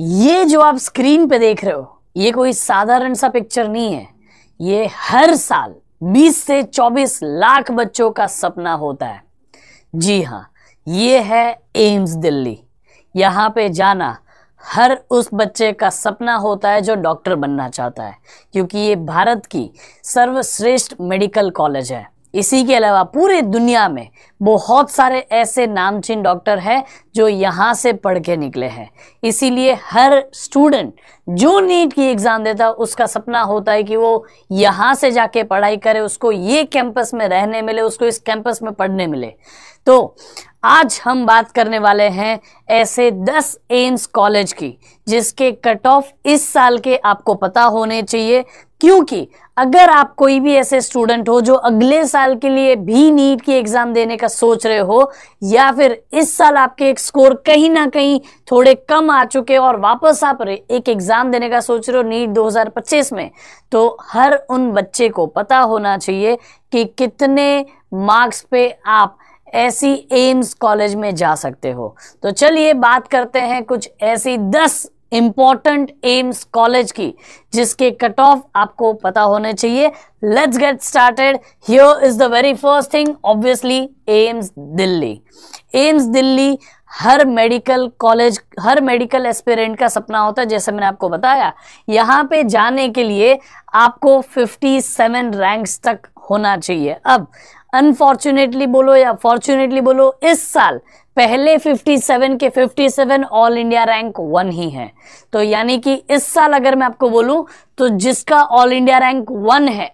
ये जो आप स्क्रीन पे देख रहे हो ये कोई साधारण सा पिक्चर नहीं है ये हर साल 20 से 24 लाख बच्चों का सपना होता है जी हाँ ये है एम्स दिल्ली यहाँ पे जाना हर उस बच्चे का सपना होता है जो डॉक्टर बनना चाहता है क्योंकि ये भारत की सर्वश्रेष्ठ मेडिकल कॉलेज है इसी के अलावा पूरे दुनिया में बहुत सारे ऐसे नामचीन डॉक्टर हैं जो यहाँ से पढ़ के निकले हैं इसीलिए हर स्टूडेंट जो नीट की एग्ज़ाम देता है उसका सपना होता है कि वो यहाँ से जाके पढ़ाई करे उसको ये कैंपस में रहने मिले उसको इस कैंपस में पढ़ने मिले तो आज हम बात करने वाले हैं ऐसे 10 एम्स कॉलेज की जिसके कट ऑफ इस साल के आपको पता होने चाहिए क्योंकि अगर आप कोई भी ऐसे स्टूडेंट हो जो अगले साल के लिए भी नीट की एग्जाम देने का सोच रहे हो या फिर इस साल आपके एक स्कोर कहीं ना कहीं थोड़े कम आ चुके और वापस आप एक एग्जाम देने का सोच रहे हो नीट 2025 में तो हर उन बच्चे को पता होना चाहिए कि कितने मार्क्स पे आप ऐसी एम्स कॉलेज में जा सकते हो तो चलिए बात करते हैं कुछ ऐसी दस इंपॉर्टेंट एम्स कॉलेज की जिसके कट ऑफ आपको पता होने चाहिए let's get started here is the very first thing obviously AIIMS Delhi AIIMS Delhi हर मेडिकल कॉलेज हर मेडिकल एस्पिरेंट का सपना होता है जैसे मैंने आपको बताया यहाँ पे जाने के लिए आपको 57 रैंक्स तक होना चाहिए अब अनफॉर्चुनेटली बोलो या फॉर्चुनेटली बोलो इस साल पहले 57 के 57 ऑल इंडिया रैंक वन ही है तो यानी कि इस साल अगर मैं आपको बोलूं तो जिसका ऑल इंडिया रैंक वन है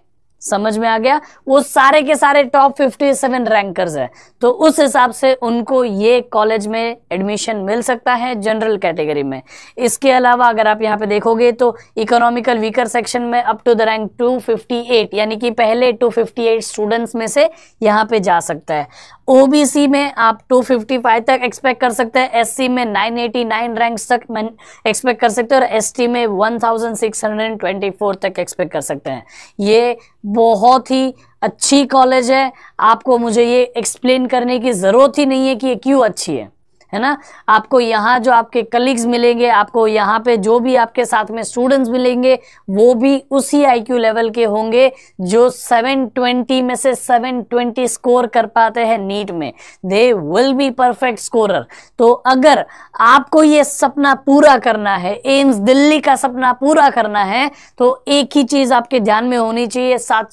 समझ में आ गया वो सारे के सारे टॉप 57 रैंकर्स है तो उस हिसाब से उनको ये कॉलेज में एडमिशन मिल सकता है जनरल कैटेगरी में इसके अलावा अगर आप यहाँ पे देखोगे तो इकोनॉमिकल वीकर सेक्शन में अप टू द रैंक 258 यानी कि पहले 258 स्टूडेंट्स में से यहाँ पे जा सकता है ओबीसी में आप 255 तक एक्सपेक्ट कर सकते हैं एस में नाइन रैंक तक एक्सपेक्ट कर सकते हैं और एस में वन तक एक्सपेक्ट कर सकते हैं ये बहुत ही अच्छी कॉलेज है आपको मुझे ये एक्सप्लेन करने की ज़रूरत ही नहीं है कि ये क्यों अच्छी है है ना आपको यहाँ जो आपके कलीग्स मिलेंगे आपको यहाँ पे जो भी आपके साथ में स्टूडेंट्स मिलेंगे वो भी उसी आईक्यू लेवल के होंगे जो 720 में से 720 स्कोर कर पाते हैं नीट में they will be perfect scorer तो अगर आपको ये सपना पूरा करना है एम्स दिल्ली का सपना पूरा करना है तो एक ही चीज आपके ध्यान में होनी चाहिए सात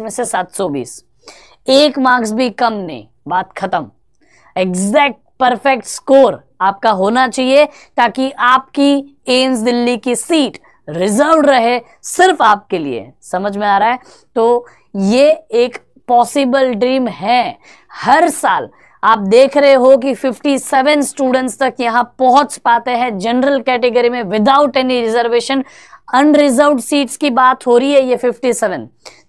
में से सात एक मार्क्स भी कम नहीं बात खत्म एग्जैक्ट परफेक्ट स्कोर आपका होना चाहिए ताकि आपकी एम्स दिल्ली की सीट रिजर्व रहे सिर्फ आपके लिए समझ में आ रहा है तो ये एक पॉसिबल ड्रीम है हर साल आप देख रहे हो कि 57 स्टूडेंट्स तक यहाँ पहुंच पाते हैं जनरल कैटेगरी में without any reservation unreserve seats की बात हो रही है ये 57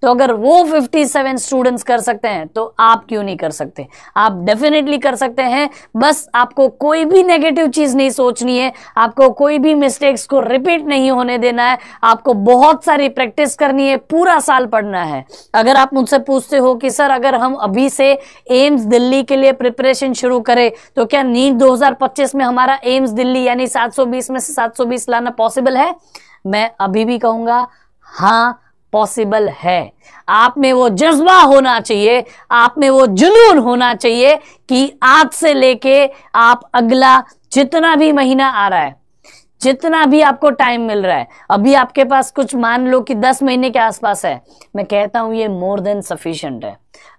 तो अगर वो 57 स्टूडेंट्स कर सकते हैं तो आप क्यों नहीं कर सकते आप डेफिनेटली कर सकते हैं बस आपको कोई भी नेगेटिव चीज नहीं सोचनी है आपको कोई भी मिस्टेक्स को रिपीट नहीं होने देना है आपको बहुत सारी प्रैक्टिस करनी है पूरा साल पढ़ना है अगर आप मुझसे पूछते हो कि सर अगर हम अभी से एम्स दिल्ली के लिए प्रिपरेशन शुरू करें तो क्या नीट दो में हमारा एम्स दिल्ली यानी सात में से सात लाना पॉसिबल है मैं अभी भी कहूंगा हाँ पॉसिबल है आप में वो जज्बा होना चाहिए आप में वो जुनून होना चाहिए कि आज से लेके आप अगला जितना भी महीना आ रहा है जितना भी आपको टाइम मिल रहा है अभी आपके पास कुछ मान लो कि दस महीने के आसपास है मैं कहता हूं ये मोर देन सफिशियंट है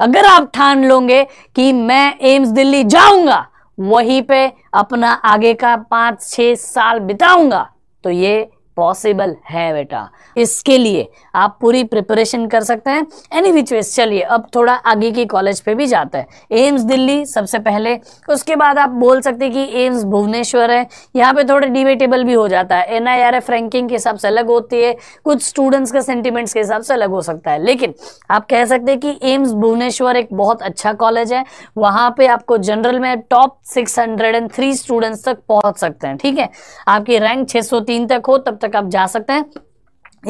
अगर आप ठान लोगे कि मैं एम्स दिल्ली जाऊंगा वहीं पे अपना आगे का पांच छह साल बिताऊंगा तो ये पॉसिबल है बेटा इसके लिए आप पूरी प्रिपरेशन कर सकते हैं एनी विच वेज चलिए अब थोड़ा आगे की कॉलेज पे भी जाते हैं एम्स दिल्ली सबसे पहले उसके बाद आप बोल सकते हैं कि एम्स भुवनेश्वर है यहाँ पे थोड़े डिबेटेबल भी हो जाता है एन रैंकिंग के हिसाब से अलग होती है कुछ स्टूडेंट्स के सेंटिमेंट्स के हिसाब से अलग हो सकता है लेकिन आप कह सकते हैं कि एम्स भुवनेश्वर एक बहुत अच्छा कॉलेज है वहाँ पर आपको जनरल में टॉप सिक्स स्टूडेंट्स तक पहुँच सकते हैं ठीक है आपकी रैंक छः तक हो तब तक तक आप जा सकते हैं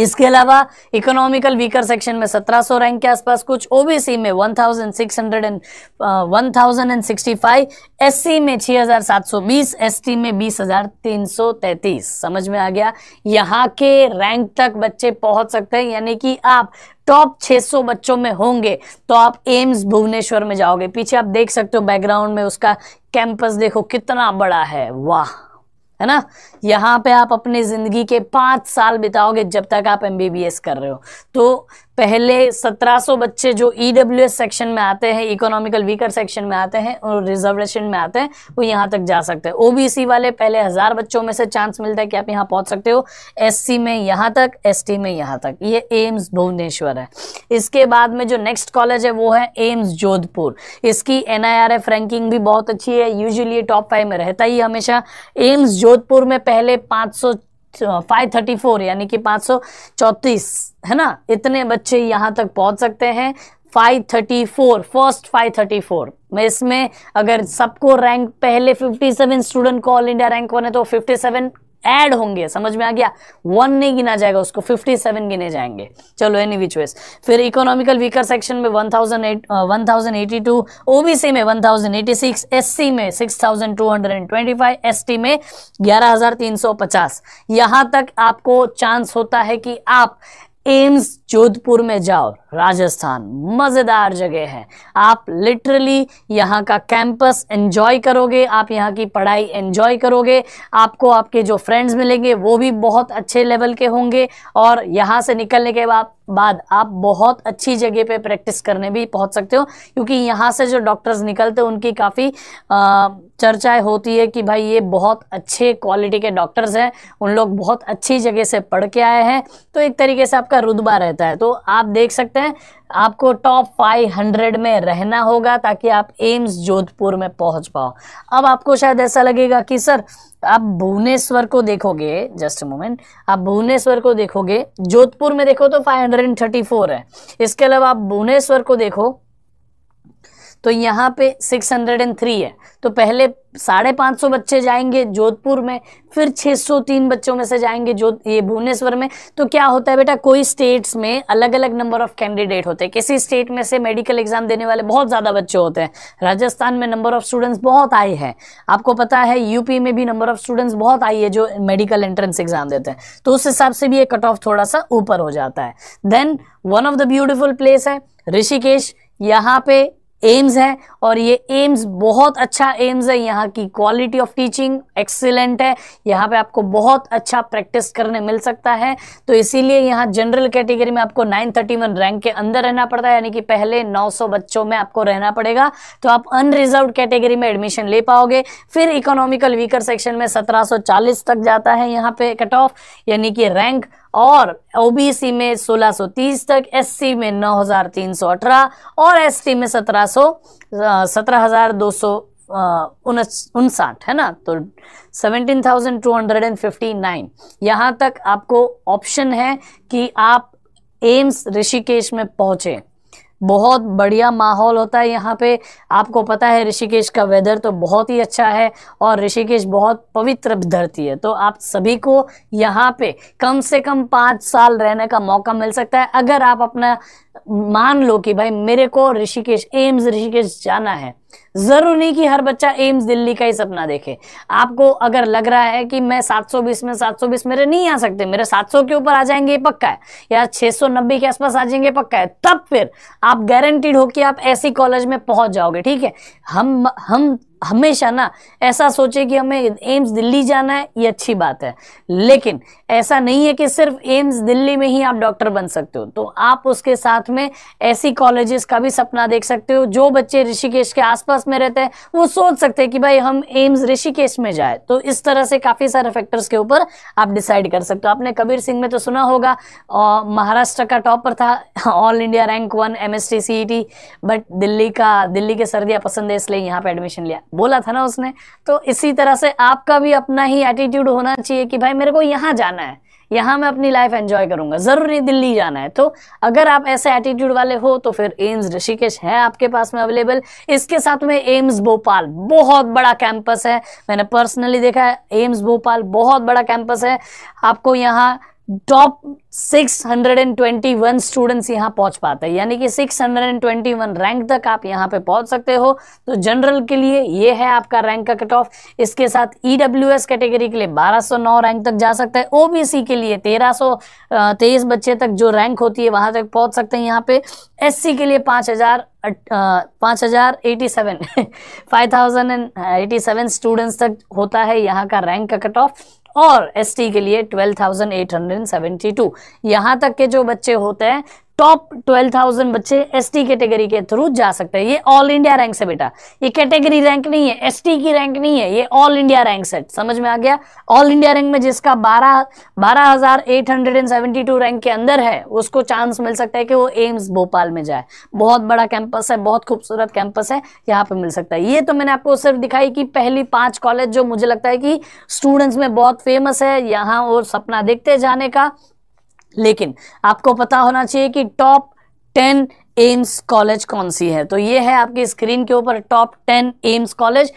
इसके अलावा इकोनॉमिकल वीकर सेक्शन में 1700 रैंक के आसपास कुछ ओबीसी में 1600 एंड uh, 1065 एससी में 6720 एसटी में 20333 समझ में आ गया यहाँ के रैंक तक बच्चे पहुंच सकते हैं यानी कि आप टॉप 600 बच्चों में होंगे तो आप एम्स भुवनेश्वर में जाओगे पीछे आप देख सकते हो बैकग्राउंड में उसका कैंपस देखो कितना बड़ा है वाह है ना यहाँ पे आप अपने ज़िंदगी के पांच साल बिताओगे जब तक आप एम कर रहे हो तो पहले 1700 बच्चे जो ई e सेक्शन में आते हैं इकोनॉमिकल वीकर सेक्शन में आते हैं और रिजर्वेशन में आते हैं वो यहाँ तक जा सकते हैं ओबीसी वाले पहले हज़ार बच्चों में से चांस मिलता है कि आप यहाँ पहुँच सकते हो एससी में यहाँ तक एसटी में यहाँ तक ये एम्स भुवनेश्वर है इसके बाद में जो नेक्स्ट कॉलेज है वो है एम्स जोधपुर इसकी एन रैंकिंग भी बहुत अच्छी है यूजली टॉप फाइव में रहता ही हमेशा एम्स जोधपुर में पहले पाँच फाइव थर्टी फोर यानी कि पाँच सौ चौंतीस है ना इतने बच्चे यहाँ तक पहुँच सकते हैं five thirty four first five thirty four मैं इसमें अगर सबको रैंक पहले फिफ्टी सेवन स्टूडेंट को ऑल इंडिया रैंक बने तो फिफ्टी सेवन एड होंगे समझ में आ गया वन नहीं गिना जाएगा उसको फिफ्टी सेवन गिने जाएंगे चलो एनी विच वेस फिर इकोनॉमिकल वीकर सेक्शन में one thousand eight one thousand eighty two O में one thousand eighty six S C में six thousand two hundred and twenty five S T में ग्यारह हजार तीन सौ पचास यहां तक आपको चांस होता है कि आप एम्स जोधपुर में जाओ राजस्थान मज़ेदार जगह है आप लिटरली यहाँ का कैंपस एंजॉय करोगे आप यहाँ की पढ़ाई एंजॉय करोगे आपको आपके जो फ्रेंड्स मिलेंगे वो भी बहुत अच्छे लेवल के होंगे और यहाँ से निकलने के बाद बाद आप बहुत अच्छी जगह पे प्रैक्टिस करने भी पहुँच सकते हो क्योंकि यहाँ से जो डॉक्टर्स निकलते हैं उनकी काफ़ी चर्चाएं होती है कि भाई ये बहुत अच्छे क्वालिटी के डॉक्टर्स हैं उन लोग बहुत अच्छी जगह से पढ़ के आए हैं तो एक तरीके से आपका आपका रुतबा रहता है तो आप देख सकते हैं आपको टॉप 500 में रहना होगा ताकि आप एम्स जोधपुर में पहुंच पाओ अब आपको शायद ऐसा लगेगा कि सर आप भुवनेश्वर को देखोगे जस्ट मोमेंट आप भुवनेश्वर को देखोगे जोधपुर में देखो तो 534 है इसके अलावा आप भुवनेश्वर को देखो तो यहाँ पे 603 है तो पहले साढ़े पाँच सौ बच्चे जाएंगे जोधपुर में फिर 603 बच्चों में से जाएंगे जो ये भुवनेश्वर में तो क्या होता है बेटा कोई स्टेट्स में अलग अलग नंबर ऑफ कैंडिडेट होते हैं किसी स्टेट में से मेडिकल एग्जाम देने वाले बहुत ज़्यादा बच्चे होते हैं राजस्थान में नंबर ऑफ स्टूडेंट्स बहुत हाई है आपको पता है यूपी में भी नंबर ऑफ स्टूडेंट्स बहुत हाई है जो मेडिकल एंट्रेंस एग्जाम देते हैं तो उस हिसाब से भी ये कट ऑफ थोड़ा सा ऊपर हो जाता है then one of the beautiful place है ऋषिकेश यहाँ पे एम्स है और ये एम्स बहुत अच्छा एम्स है यहाँ की क्वालिटी ऑफ टीचिंग एक्सीलेंट है यहाँ पे आपको बहुत अच्छा प्रैक्टिस करने मिल सकता है तो इसीलिए यहाँ जनरल कैटेगरी में आपको 931 रैंक के अंदर रहना पड़ता है यानी कि पहले 900 बच्चों में आपको रहना पड़ेगा तो आप अनरिजर्व कैटेगरी में एडमिशन ले पाओगे फिर इकोनॉमिकल वीकर सेक्शन में सत्रह तक जाता है यहाँ पे कट ऑफ यानी कि रैंक और ओबीसी में 1630 तक एससी में 9318 और एसटी में तो सत्रह हजार दो सौ उनसठ है ना तो seventeen thousand two hundred and fifty nine यहां तक आपको ऑप्शन है कि आप एम्स ऋषिकेश में पहुंचे बहुत बढ़िया माहौल होता है यहाँ पे आपको पता है ऋषिकेश का वेदर तो बहुत ही अच्छा है और ऋषिकेश बहुत पवित्र धरती है तो आप सभी को यहाँ पे कम से कम पाँच साल रहने का मौका मिल सकता है अगर आप अपना मान लो कि भाई मेरे को ऋषिकेश एम्स ऋषिकेश जाना है जरूरी नहीं कि हर बच्चा एम्स दिल्ली का ही सपना देखे आपको अगर लग रहा है कि मैं 720 में 720 मेरे नहीं आ सकते मेरे 700 के ऊपर आ जाएंगे ये पक्का है या 690 के आसपास आ जाएंगे पक्का है तब फिर आप गारंटीड हो कि आप ऐसी कॉलेज में पहुंच जाओगे ठीक है हम हम हमेशा ना ऐसा सोचे कि हमें एम्स दिल्ली जाना है ये अच्छी बात है लेकिन ऐसा नहीं है कि सिर्फ एम्स दिल्ली में ही आप डॉक्टर बन सकते हो तो आप उसके साथ में ऐसी कॉलेजेस का भी सपना देख सकते हो जो बच्चे ऋषिकेश के आसपास में रहते हैं वो सोच सकते हैं कि भाई हम एम्स ऋषिकेश में जाए तो इस तरह से काफ़ी सारे फैक्टर्स के ऊपर आप डिसाइड कर सकते हो आपने कबीर सिंह में तो सुना होगा महाराष्ट्र का टॉपर था all India rank one M S but Delhi का दिल्ली के सर्दियाँ पसंद है इसलिए यहाँ पर एडमिशन लिया बोला था ना उसने तो इसी तरह से आपका भी अपना ही एटीट्यूड होना चाहिए कि भाई मेरे को यहाँ जाना है यहाँ मैं अपनी लाइफ एंजॉय करूंगा ज़रूरी दिल्ली जाना है तो अगर आप ऐसे एटीट्यूड वाले हो तो फिर एम्स ऋषिकेश है आपके पास में अवेलेबल इसके साथ में एम्स भोपाल बहुत बड़ा कैंपस है मैंने पर्सनली देखा है एम्स भोपाल बहुत बड़ा कैंपस है आपको यहाँ टॉप 621 स्टूडेंट्स यहाँ पहुंच पाते हैं यानी कि 621 रैंक तक आप यहाँ पे पहुंच सकते हो तो जनरल के लिए ये है आपका रैंक का कट ऑफ इसके साथ ईडब्ल्यूएस e कैटेगरी के लिए 1209 रैंक तक जा सकता है ओबीसी के लिए तेईस बच्चे तक जो रैंक होती है वहां तक पहुंच सकते हैं यहाँ पे एससी के लिए 5000 पाँच हजार eighty seven five thousand and eighty seven students तक होता है यहाँ का रैंक का कट ऑफ और एसटी के लिए twelve thousand eight hundred and seventy two यहाँ तक के जो बच्चे होते हैं टॉप 12,000 बच्चे एसटी कैटेगरी के थ्रू जा सकते हैं ये ऑल इंडिया रैंक से बेटा ये कैटेगरी रैंक नहीं है एसटी की रैंक नहीं है ये ऑल इंडिया रैंक से समझ में आ गया ऑल इंडिया रैंक में जिसका 12 12,872 रैंक के अंदर है उसको चांस मिल सकता है कि वो एम्स भोपाल में जाए बहुत बड़ा कैंपस है बहुत खूबसूरत कैंपस है यहाँ पे मिल सकता है ये तो मैंने आपको सिर्फ दिखाई कि पहली पांच कॉलेज जो मुझे लगता है कि स्टूडेंट्स में बहुत फेमस है यहाँ और सपना देखते जाने का लेकिन आपको पता होना चाहिए कि टॉप टेन एम्स कॉलेज कौन सी है तो ये है आपके स्क्रीन के ऊपर top ten AIIMS college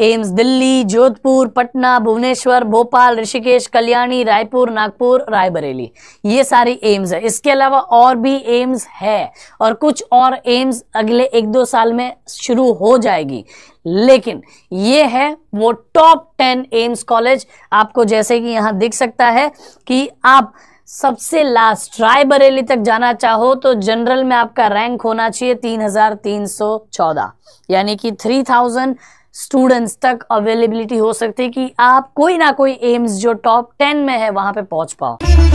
AIIMS Delhi Jodhpur Patna Bhubaneswar Bhopal Rishikesh Kalyani Raipur Nagpur Raebareli ये सारी एम्स है इसके अलावा और भी एम्स है और कुछ और एम्स अगले एक दो साल में शुरू हो जाएगी लेकिन ये है वो टॉप टेन एम्स कॉलेज आपको जैसे कि यहाँ दिख सकता है कि आप सबसे लास्ट राय बरेली तक जाना चाहो तो जनरल में आपका रैंक होना चाहिए तीन हजार तीन सौ चौदह यानी कि थ्री थाउजेंड स्टूडेंट्स तक अवेलेबिलिटी हो सकती है कि आप कोई ना कोई एम्स जो टॉप टेन में है वहां पे पहुंच पाओ